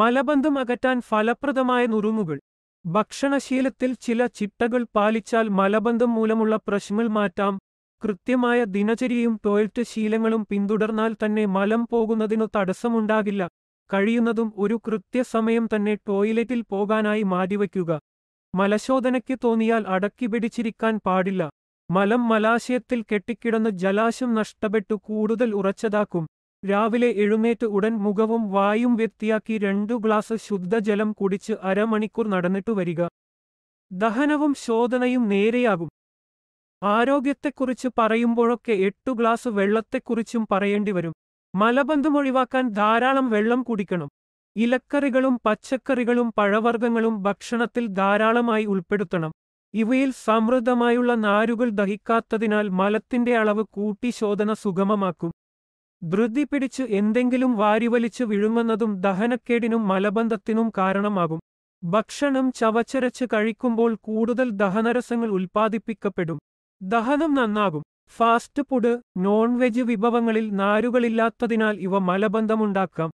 മലബന്ധം അകറ്റാൻ ഫലപ്രദമായ നുറുമുകൾ ഭക്ഷണശീലത്തിൽ ചില ചിട്ടകൾ പാലിച്ചാൽ മലബന്ധം മൂലമുള്ള പ്രശ്നങ്ങൾ മാറ്റാം കൃത്യമായ ദിനചര്യയും ടോയ്ലറ്റ് ശീലങ്ങളും പിന്തുടർന്നാൽ തന്നെ മലം പോകുന്നതിനു തടസ്സമുണ്ടാകില്ല കഴിയുന്നതും ഒരു കൃത്യസമയം തന്നെ ടോയ്ലറ്റിൽ പോകാനായി മാറ്റിവയ്ക്കുക മലശോധനയ്ക്ക് തോന്നിയാൽ അടക്കി പിടിച്ചിരിക്കാൻ പാടില്ല മലം മലാശയത്തിൽ കെട്ടിക്കിടന്ന് ജലാശം നഷ്ടപ്പെട്ടു കൂടുതൽ ഉറച്ചതാക്കും രാവിലെ എഴുന്നേറ്റ് ഉടൻ മുഖവും വായും വ്യക്തിയാക്കി രണ്ടു ഗ്ലാസ് ശുദ്ധജലം കുടിച്ച് അരമണിക്കൂർ നടന്നിട്ടു വരിക ദഹനവും ശോധനയും നേരെയാകും ആരോഗ്യത്തെക്കുറിച്ച് പറയുമ്പോഴൊക്കെ എട്ടു ഗ്ലാസ് വെള്ളത്തെക്കുറിച്ചും പറയേണ്ടി വരും മലബന്ധം ഒഴിവാക്കാൻ ധാരാളം വെള്ളം കുടിക്കണം ഇലക്കറികളും പച്ചക്കറികളും പഴവർഗ്ഗങ്ങളും ഭക്ഷണത്തിൽ ധാരാളമായി ഉൾപ്പെടുത്തണം ഇവയിൽ സമൃദ്ധമായുള്ള നാരുകൾ ദഹിക്കാത്തതിനാൽ മലത്തിന്റെ അളവ് കൂട്ടി ശോധന സുഗമമാക്കും ധൃതി പിടിച്ച് എന്തെങ്കിലും വാരിവലിച്ച് വിഴുങ്ങുന്നതും ദഹനക്കേടിനും മലബന്ധത്തിനും കാരണമാകും ഭക്ഷണം ചവച്ചരച്ച് കഴിക്കുമ്പോൾ കൂടുതൽ ദഹനരസങ്ങൾ ഉൽപ്പാദിപ്പിക്കപ്പെടും ദഹനം നന്നാകും ഫാസ്റ്റ് ഫുഡ് നോൺ വെജ് വിഭവങ്ങളിൽ നാരുകളില്ലാത്തതിനാൽ ഇവ മലബന്ധമുണ്ടാക്കാം